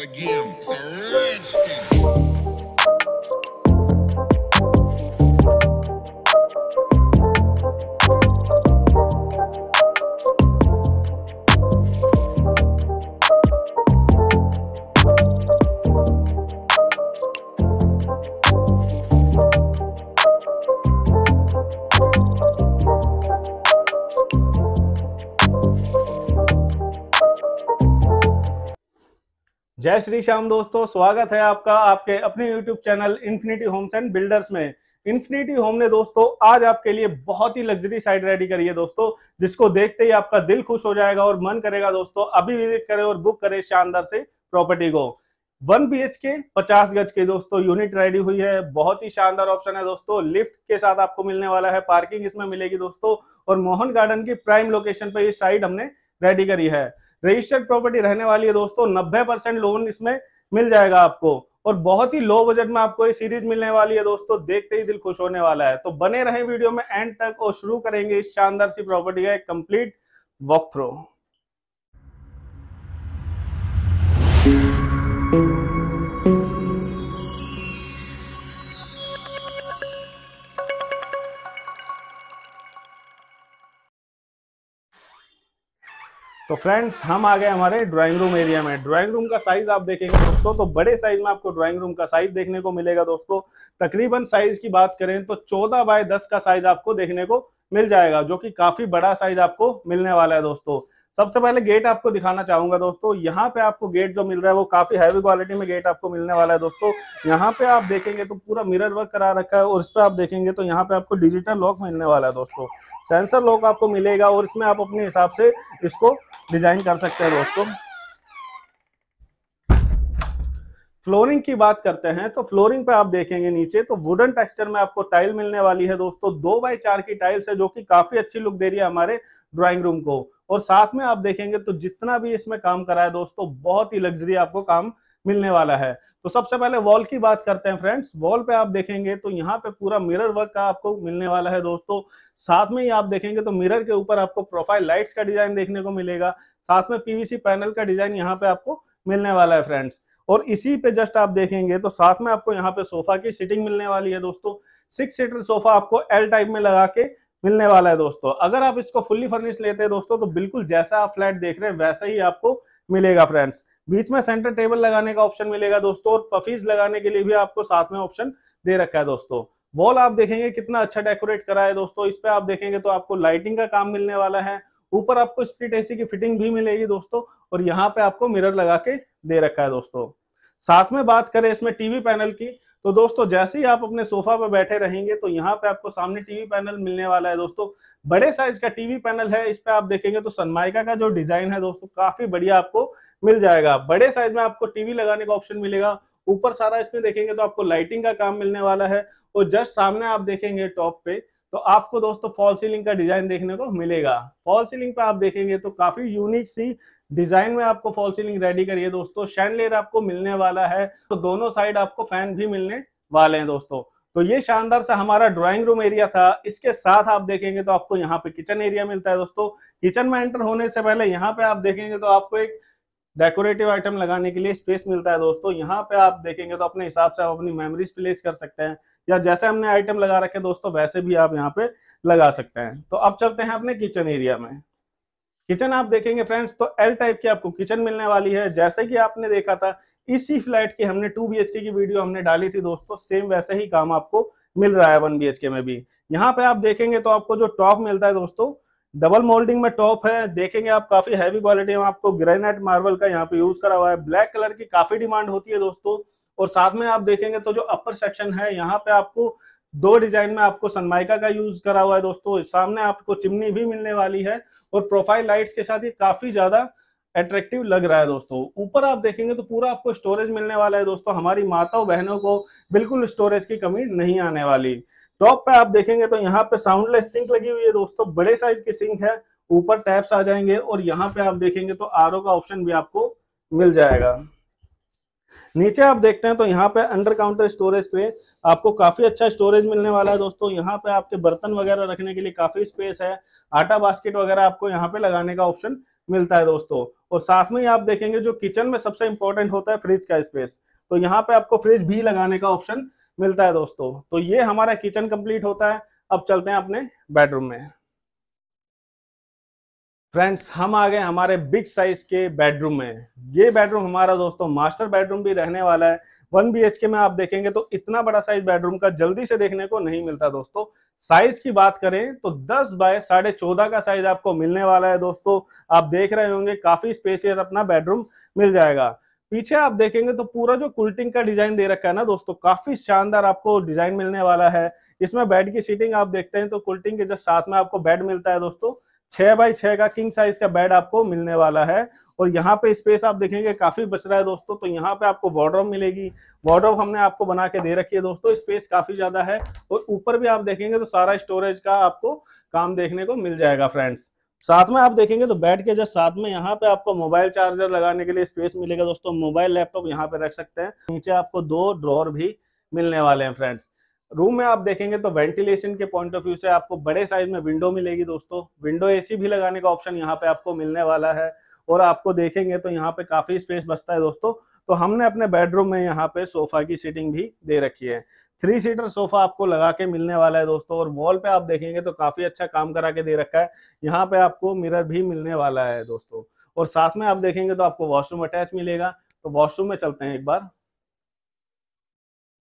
again. It's a redstone. जय श्री श्याम दोस्तों स्वागत है आपका आपके अपने YouTube channel infinity homes and builders में इन्फिनिटी होम ने दोस्तों आज आपके लिए बहुत ही लग्जरी साइड रेडी करी है दोस्तों जिसको देखते ही आपका दिल खुश हो जाएगा और मन करेगा दोस्तों अभी विजिट करें और बुक करें शानदार से प्रॉपर्टी को वन बी एच के पचास गज के दोस्तों यूनिट रेडी हुई है बहुत ही शानदार ऑप्शन है दोस्तों लिफ्ट के साथ आपको मिलने वाला है पार्किंग इसमें मिलेगी दोस्तों और मोहन गार्डन की प्राइम लोकेशन पर ये साइड हमने रेडी करी है रजिस्टर्ड प्रॉपर्टी रहने वाली है दोस्तों नब्बे परसेंट लोन इसमें मिल जाएगा आपको और बहुत ही लो बजट में आपको ये सीरीज मिलने वाली है दोस्तों देखते ही दिल खुश होने वाला है तो बने रहे वीडियो में एंड तक और शुरू करेंगे इस शानदार सी प्रॉपर्टी का एक कंप्लीट वॉक थ्रो तो फ्रेंड्स हम आ गए हमारे ड्राइंग रूम एरिया में ड्राइंग रूम का साइज आप देखेंगे दोस्तों तो बड़े साइज में आपको ड्राइंग रूम का साइज देखने को मिलेगा दोस्तों तकरीबन साइज की बात करें तो 14 बाय 10 का साइज आपको देखने को मिल जाएगा जो कि काफी बड़ा साइज आपको मिलने वाला है दोस्तों सबसे पहले गेट आपको दिखाना चाहूंगा दोस्तों यहाँ पे आपको गेट जो मिल रहा है वो काफी हैवी क्वालिटी में गेट आपको मिलने वाला है दोस्तों यहाँ पे आप देखेंगे तो पूरा मिरर वर्क करा रखा है और इस पर आप देखेंगे तो यहाँ पे आपको डिजिटल लॉक मिलने वाला है दोस्तों सेंसर लॉक आपको मिलेगा और इसमें आप अपने हिसाब से इसको डिजाइन कर सकते हैं दोस्तों फ्लोरिंग की बात करते हैं तो फ्लोरिंग पे आप देखेंगे नीचे तो वुडन टेक्सचर में आपको टाइल मिलने वाली है दोस्तों दो बाय चार की टाइल्स है जो कि काफी अच्छी लुक दे रही है हमारे ड्राइंग रूम को और साथ में आप देखेंगे तो जितना भी इसमें काम करा है दोस्तों बहुत ही लग्जरी आपको काम मिलने वाला है तो सबसे पहले वॉल की बात करते हैं फ्रेंड्स वॉल पे आप देखेंगे तो यहाँ पे पूरा मिरर वर्क का आपको मिलने वाला है दोस्तों साथ में ही आप देखेंगे तो मिरर के ऊपर आपको प्रोफाइल लाइट्स का डिजाइन देखने को मिलेगा साथ में पीवीसी पैनल का डिजाइन यहाँ पे आपको मिलने वाला है फ्रेंड्स और इसी पे जस्ट आप देखेंगे तो साथ में आपको यहाँ पे सोफा की सीटिंग मिलने वाली है दोस्तों सिक्स सीटर सोफा आपको एल टाइप में लगा के मिलने वाला है दोस्तों अगर आप इसको फुल्ली फर्निश लेते हैं दोस्तों तो बिल्कुल जैसा आप फ्लैट देख रहे हैं वैसा ही आपको मिलेगा फ्रेंड्स बीच में सेंटर टेबल लगाने का ऑप्शन मिलेगा दोस्तों और पफीज लगाने के लिए भी आपको साथ में ऑप्शन दे रखा है दोस्तों वॉल आप देखेंगे कितना अच्छा डेकोरेट करा है दोस्तों इस पे आप देखेंगे तो आपको लाइटिंग का काम मिलने वाला है ऊपर आपको स्प्लिट एसी की फिटिंग भी मिलेगी दोस्तों और यहाँ पे आपको मिरर लगा के दे रखा है दोस्तों साथ में बात करें इसमें टीवी पैनल की तो दोस्तों जैसे ही आप अपने सोफा पर बैठे रहेंगे तो यहाँ पे आपको सामने टीवी पैनल मिलने वाला है दोस्तों बड़े साइज का टीवी पैनल है इस पर आप देखेंगे तो सनमाइका का जो डिजाइन है दोस्तों काफी बढ़िया आपको मिल जाएगा बड़े साइज में आपको टीवी लगाने का ऑप्शन मिलेगा ऊपर सारा इसमें देखेंगे तो आपको लाइटिंग का काम मिलने वाला है और जस्ट सामने आप देखेंगे टॉप पे तो आपको दोस्तों फॉल सीलिंग का डिजाइन देखने को मिलेगा फॉल सीलिंग पे आप देखेंगे तो काफी यूनिक सी डिजाइन में आपको फॉल सीलिंग रेडी करिए दोस्तों शैंडलेयर आपको मिलने वाला है तो दोनों साइड आपको फैन भी मिलने वाले हैं दोस्तों तो ये शानदार सा हमारा ड्राइंग रूम एरिया था इसके साथ आप देखेंगे तो आपको यहाँ पे किचन एरिया मिलता है दोस्तों किचन में एंटर होने से पहले यहाँ पे आप देखेंगे तो आपको एक डेकोरेटिव आइटम लगाने के लिए स्पेस मिलता है दोस्तों यहाँ पे आप देखेंगे तो अपने हिसाब से आप अपनी मेमोरीज प्लेस कर सकते हैं या जैसे हमने आइटम लगा रखे दोस्तों वैसे भी आप यहाँ पे लगा सकते हैं तो अब चलते हैं अपने किचन एरिया में किचन आप देखेंगे फ्रेंड्स तो एल टाइप की आपको किचन मिलने वाली है जैसे कि आपने देखा था इसी फ्लैट की हमने टू बी की वीडियो हमने डाली थी दोस्तों सेम वैसे ही काम आपको मिल रहा है वन बी में भी यहाँ पे आप देखेंगे तो आपको जो टॉप मिलता है दोस्तों डबल मोल्डिंग में टॉप है देखेंगे आप काफी हैवी क्वालिटी में आपको ग्रेनाइट मार्बल का यहाँ पे यूज करा हुआ है ब्लैक कलर की काफी डिमांड होती है दोस्तों और साथ में आप देखेंगे तो जो अपर सेक्शन है यहाँ पे आपको दो डिजाइन में आपको सनमाइका का यूज करा हुआ है दोस्तों सामने आपको चिमनी भी मिलने वाली है और प्रोफाइल लाइट्स के साथ ये काफी ज्यादा एट्रेक्टिव लग रहा है दोस्तों ऊपर आप देखेंगे तो पूरा आपको स्टोरेज मिलने वाला है दोस्तों हमारी माताओं बहनों को बिल्कुल स्टोरेज की कमी नहीं आने वाली टॉप पे आप देखेंगे तो यहाँ पे साउंडलेस सिंक लगी हुई है दोस्तों बड़े साइज की सिंक है ऊपर टैप्स आ जाएंगे और यहाँ पे आप देखेंगे तो आर का ऑप्शन भी आपको मिल जाएगा नीचे आप देखते हैं तो यहाँ पे अंडर काउंटर स्टोरेज पे आपको काफी अच्छा स्टोरेज मिलने वाला है दोस्तों यहाँ पे आपके बर्तन वगैरह रखने के लिए काफी स्पेस है आटा बास्केट वगैरह आपको यहाँ पे लगाने का ऑप्शन मिलता है दोस्तों और साथ में ही आप देखेंगे जो किचन में सबसे इंपॉर्टेंट होता है फ्रिज का स्पेस तो यहाँ पे आपको फ्रिज भी लगाने का ऑप्शन मिलता है दोस्तों तो ये हमारा किचन कंप्लीट होता है अब चलते हैं अपने बेडरूम में फ्रेंड्स हम आ गए हमारे बिग साइज के बेडरूम में ये बेडरूम हमारा दोस्तों मास्टर बेडरूम भी रहने वाला है वन बीएचके में आप देखेंगे तो इतना बड़ा साइज बेडरूम का जल्दी से देखने को नहीं मिलता दोस्तों साइज की बात करें तो 10 बाय साढ़े चौदह का साइज आपको मिलने वाला है दोस्तों आप देख रहे होंगे काफी स्पेसियस अपना बेडरूम मिल जाएगा पीछे आप देखेंगे तो पूरा जो कुल्टिंग का डिजाइन दे रखा है ना दोस्तों काफी शानदार आपको डिजाइन मिलने वाला है इसमें बेड की सीटिंग आप देखते हैं तो कुल्टिंग के जस्ट साथ में आपको बेड मिलता है दोस्तों छह बाई छह का किंग साइज का बेड आपको मिलने वाला है और यहाँ पे स्पेस आप देखेंगे काफी बच रहा है दोस्तों तो यहाँ पे आपको वॉर्ड्रोब मिलेगी वॉर्ड्रोब हमने आपको बना के दे रखी है दोस्तों स्पेस काफी ज्यादा है और ऊपर भी आप देखेंगे तो सारा स्टोरेज का आपको काम देखने को मिल जाएगा फ्रेंड्स साथ में आप देखेंगे तो बैठ के जस्ट साथ में यहाँ पे आपको मोबाइल चार्जर लगाने के लिए स्पेस मिलेगा दोस्तों मोबाइल लैपटॉप यहाँ पे रख सकते हैं नीचे आपको दो ड्रॉर भी मिलने वाले हैं फ्रेंड्स रूम में आप देखेंगे तो वेंटिलेशन के पॉइंट ऑफ व्यू से आपको बड़े साइज में विंडो मिलेगी दोस्तों विंडो एसी भी लगाने का ऑप्शन यहाँ पे आपको मिलने वाला है और आपको देखेंगे तो यहाँ पे काफी स्पेस बचता है दोस्तों तो हमने अपने बेडरूम में यहाँ पे सोफा की सीटिंग भी दे रखी है थ्री सीटर सोफा आपको लगा के मिलने वाला है दोस्तों और वॉल पे आप देखेंगे तो काफी अच्छा काम करा के दे रखा है यहाँ पे आपको मिरर भी मिलने वाला है दोस्तों और साथ में आप देखेंगे तो आपको वॉशरूम अटैच मिलेगा तो वॉशरूम में चलते हैं एक बार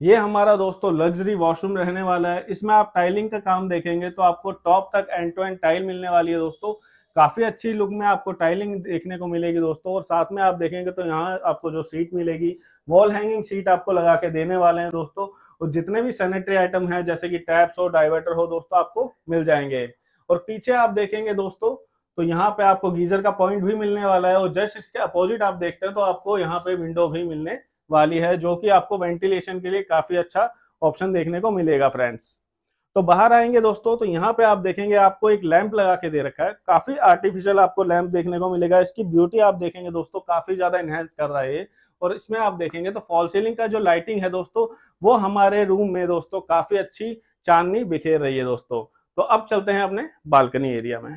ये हमारा दोस्तों लग्जरी वॉशरूम रहने वाला है इसमें आप टाइलिंग का काम देखेंगे तो आपको टॉप तक एंड टू एंड टाइल मिलने वाली है दोस्तों काफी अच्छी लुक में आपको टाइलिंग देखने को मिलेगी दोस्तों और साथ में आप देखेंगे तो यहाँ आपको जो सीट मिलेगी वॉल हैंगिंग सीट आपको लगा के देने वाले हैं दोस्तों और जितने भी सैनिटरी आइटम है जैसे कि टैप्स हो डाइवर्टर हो दोस्तों आपको मिल जाएंगे और पीछे आप देखेंगे दोस्तों तो यहाँ पे आपको गीजर का पॉइंट भी मिलने वाला है और जस्ट इसके अपोजिट आप देखते हैं तो आपको यहाँ पे विंडो भी मिलने वाली है जो कि आपको वेंटिलेशन के लिए काफी अच्छा ऑप्शन देखने को मिलेगा फ्रेंड्स तो बाहर आएंगे दोस्तों तो यहाँ पे आप देखेंगे आपको एक लैंप लगा के दे रखा है काफी आर्टिफिशियल आपको लैंप देखने को मिलेगा इसकी ब्यूटी आप देखेंगे दोस्तों काफी ज्यादा इनहेंस कर रहा है और इसमें आप देखेंगे तो फॉल सीलिंग का जो लाइटिंग है दोस्तों वो हमारे रूम में दोस्तों काफी अच्छी चांदनी बिखेर रही है दोस्तों तो अब चलते हैं अपने बालकनी एरिया में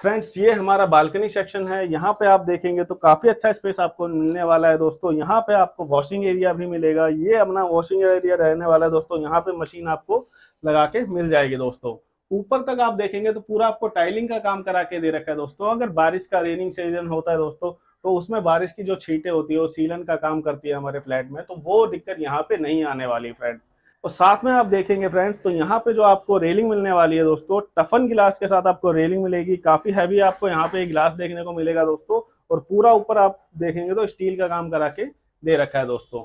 फ्रेंड्स ये हमारा बालकनी सेक्शन है यहाँ पे आप देखेंगे तो काफी अच्छा स्पेस आपको मिलने वाला है दोस्तों यहाँ पे आपको वॉशिंग एरिया भी मिलेगा ये अपना वॉशिंग एरिया रहने वाला है दोस्तों यहाँ पे मशीन आपको लगा के मिल जाएगी दोस्तों ऊपर तक आप देखेंगे तो पूरा आपको टाइलिंग का काम करा के दे रखा है दोस्तों अगर बारिश का रेनिंग सीजन होता है दोस्तों तो उसमें बारिश की जो छीटे होती है वो सीलन का काम करती है हमारे फ्लैट में तो वो दिक्कत यहाँ पे नहीं आने वाली फ्रेंड्स और साथ में आप देखेंगे फ्रेंड्स तो यहाँ पे जो आपको रेलिंग मिलने वाली है दोस्तों टफन गिलास के साथ आपको रेलिंग मिलेगी काफ़ी हैवी आपको यहाँ पे गिलास देखने को मिलेगा दोस्तों और पूरा ऊपर आप देखेंगे तो स्टील का काम करा के दे रखा है दोस्तों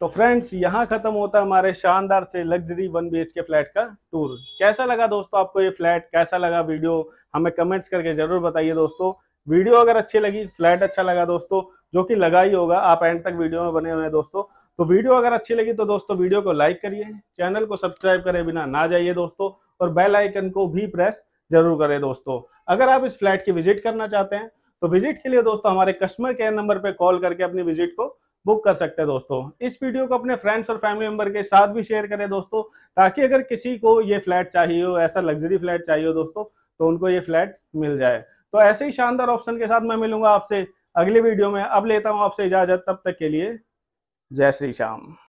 तो फ्रेंड्स यहाँ खत्म होता है हमारे शानदार से luxury one B K flat का टूर कैसा लगा दोस्तों आपको ये फ्लैट कैसा लगा वीडियो हमें कमेंट्स करके जरूर बताइए दोस्तों वीडियो अगर अच्छी लगी फ्लैट अच्छा लगा दोस्तों जो कि लगा ही होगा आप एंड तक वीडियो में बने हुए हैं दोस्तों तो वीडियो अगर अच्छी लगी तो दोस्तों वीडियो को लाइक करिए चैनल को सब्सक्राइब करें बिना ना जाइए दोस्तों और बेल आइकन को भी प्रेस जरूर करें दोस्तों अगर आप इस फ्लैट की विजिट करना चाहते हैं तो विजिट के लिए दोस्तों हमारे कस्टमर केयर नंबर पर कॉल करके अपनी विजिट को बुक कर सकते हैं दोस्तों इस वीडियो को अपने फ्रेंड्स और फैमिली मेंबर के साथ भी शेयर करें दोस्तों ताकि अगर किसी को ये फ्लैट चाहिए हो ऐसा लग्जरी फ्लैट चाहिए हो दोस्तों तो उनको ये फ्लैट मिल जाए तो ऐसे ही शानदार ऑप्शन के साथ मैं मिलूंगा आपसे अगले वीडियो में अब लेता हूँ आपसे इजाज़त तब तक के लिए जय श्री श्याम